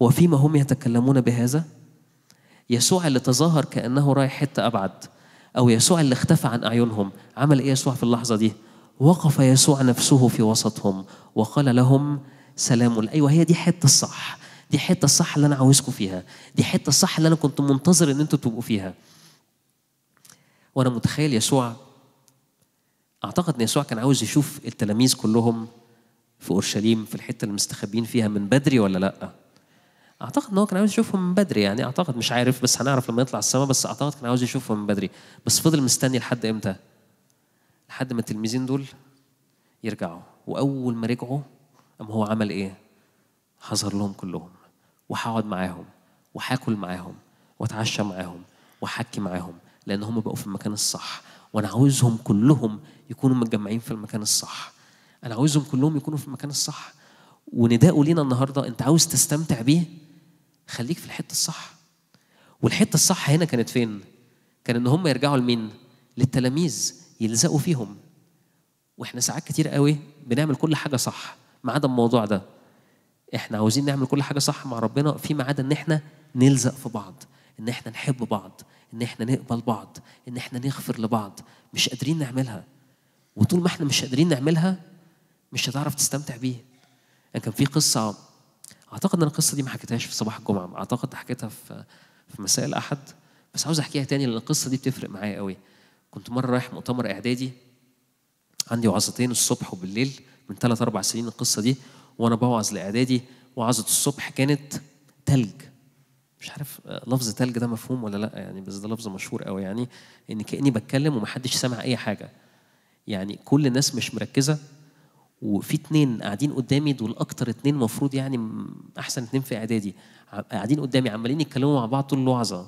وفيما هم يتكلمون بهذا يسوع اللي تظاهر كأنه رايح حتة أبعد أو يسوع اللي اختفى عن أعينهم عمل إيه يسوع في اللحظة دي؟ وقف يسوع نفسه في وسطهم وقال لهم سلام أيوة هي دي حتة الصح دي حتة الصح اللي أنا عاوزكم فيها دي حتة الصح اللي أنا كنت منتظر إن أنتوا تبقوا فيها وأنا متخيل يسوع أعتقد إن يسوع كان عاوز يشوف التلاميذ كلهم في أورشليم في الحتة اللي مستخبين فيها من بدري ولا لأ؟ اعتقد ان هو كان عاوز يشوفهم من بدري يعني اعتقد مش عارف بس هنعرف لما يطلع السماء بس اعتقد كان عاوز يشوفهم من بدري بس فضل مستني لحد امتى لحد ما التلميذين دول يرجعوا واول ما رجعوا قام هو عمل ايه هظهر لهم كلهم وهقعد معاهم وهاكل معاهم واتعشى معاهم وحكي معاهم لان هم بقوا في المكان الصح وانا عاوزهم كلهم يكونوا متجمعين في المكان الصح انا عاوزهم كلهم يكونوا في المكان الصح ونداءه لينا النهارده انت عاوز تستمتع بيه خليك في الحته الصح والحته الصح هنا كانت فين كان ان هم يرجعوا لمين للتلاميذ يلزقوا فيهم واحنا ساعات كتير قوي بنعمل كل حاجه صح ما عدا الموضوع ده احنا عاوزين نعمل كل حاجه صح مع ربنا فيما عدا ان احنا نلزق في بعض ان احنا نحب بعض ان احنا نقبل بعض ان احنا نغفر لبعض مش قادرين نعملها وطول ما احنا مش قادرين نعملها مش هتعرف تستمتع بيه يعني كان في قصه اعتقد ان القصه دي ما حكيتهاش في صباح الجمعه اعتقد حكيتها في في مساء الاحد بس عاوز احكيها تاني لان القصه دي بتفرق معايا قوي كنت مره رايح مؤتمر اعدادي عندي وعظتين الصبح وبالليل من ثلاث اربع سنين القصه دي وانا بوعظ لاعدادي وعظه الصبح كانت تلج مش عارف لفظ تلج ده مفهوم ولا لا يعني بس ده لفظ مشهور قوي يعني ان كاني بتكلم ومحدش سامع اي حاجه يعني كل الناس مش مركزه وفي اتنين قاعدين قدامي دول اكتر اتنين مفروض يعني احسن اتنين في اعدادي قاعدين قدامي عمالين يتكلموا مع بعض طول الوعظه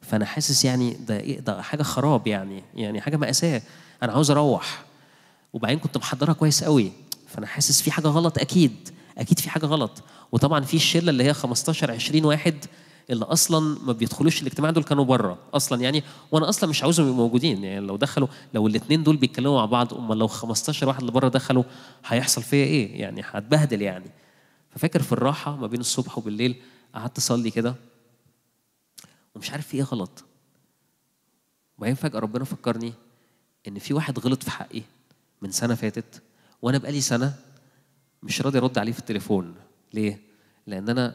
فانا حاسس يعني ده إيه ده حاجه خراب يعني يعني حاجه ماساه انا عاوز اروح وبعدين كنت محضرها كويس قوي فانا حاسس في حاجه غلط اكيد اكيد في حاجه غلط وطبعا في الشله اللي هي 15 20 واحد اللي اصلا ما بيدخلوش الاجتماع دول كانوا بره اصلا يعني وانا اصلا مش عاوزهم يبقوا موجودين يعني لو دخلوا لو الاثنين دول بيتكلموا مع بعض امال لو 15 واحد اللي بره دخلوا هيحصل فيا ايه يعني هتبهدل يعني ففاكر في الراحه ما بين الصبح وبالليل قعدت اصلي كده ومش عارف في ايه غلط وبعدين فجاه ربنا فكرني ان في واحد غلط في حقي من سنه فاتت وانا بقالي سنه مش راضي ارد عليه في التليفون ليه لان انا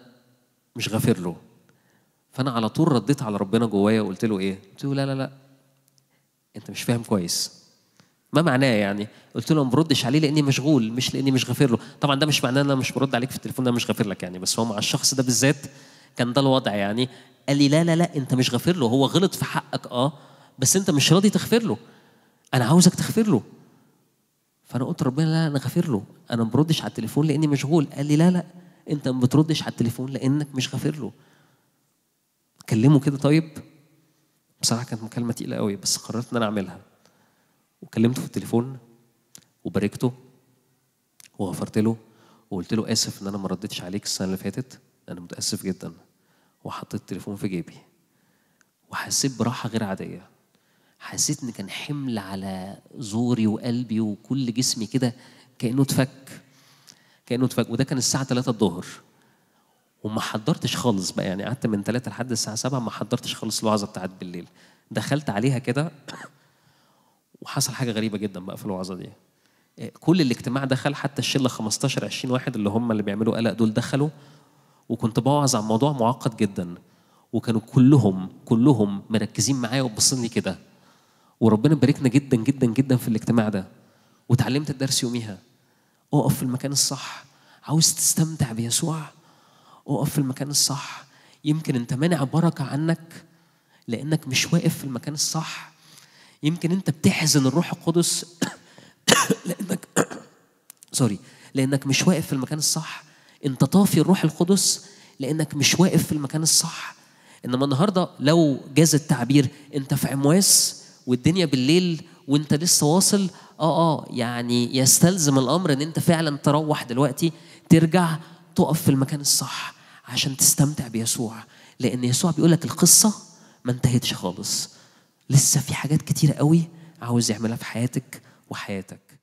مش غافر له فانا على طول رديت على ربنا جوايا وقلت له ايه؟ قلت له لا لا لا انت مش فاهم كويس ما معناه يعني؟ قلت له ما بردش عليه لاني مشغول مش لاني مش غافر له، طبعا ده مش معناه ان انا مش برد عليك في التليفون انا مش غافر لك يعني بس هو مع الشخص ده بالذات كان ده الوضع يعني قال لي لا لا لا انت مش غافر له هو غلط في حقك اه بس انت مش راضي تغفر له انا عاوزك تغفر له فانا قلت ربنا لا انا غافر له انا ما بردش على التليفون لاني مشغول قال لي لا لا انت ما بتردش على التليفون لانك مش غافر له كلمه كده طيب بصراحه كانت مكالمه تقيله قوي بس قررت ان انا اعملها وكلمته في التليفون وباركته وغفرت له وقلت له اسف ان انا ما ردتش عليك السنه اللي فاتت انا متاسف جدا وحطيت التليفون في جيبي وحسيت براحه غير عاديه حسيت ان كان حمل على زوري وقلبي وكل جسمي كده كانه اتفك كانه اتفك وده كان الساعه 3 الظهر وما حضرتش خالص بقى يعني قعدت من 3 لحد الساعه 7 ما حضرتش خالص الوعظه بتاعت بالليل دخلت عليها كده وحصل حاجه غريبه جدا بقى في الوعظه دي إيه، كل الاجتماع دخل حتى الشله 15 20 واحد اللي هم اللي بيعملوا قلق دول دخلوا وكنت بوعظ عن موضوع معقد جدا وكانوا كلهم كلهم مركزين معايا وبصين لي كده وربنا باركنا جدا جدا جدا في الاجتماع ده وتعلمت الدرس يوميها اقف في المكان الصح عاوز تستمتع بيسوع اقف في المكان الصح يمكن انت مانع بركه عنك لانك مش واقف في المكان الصح يمكن انت بتحزن الروح القدس لانك سوري لانك مش واقف في المكان الصح انت طافي الروح القدس لانك مش واقف في المكان الصح انما النهارده لو جاز التعبير انت في عمواس والدنيا بالليل وانت لسه واصل اه اه يعني يستلزم الامر ان انت فعلا تروح دلوقتي ترجع تقف في المكان الصح عشان تستمتع بيسوع لأن يسوع بيقول لك القصة ما انتهتش خالص لسه في حاجات كتيرة قوي عاوز يعملها في حياتك وحياتك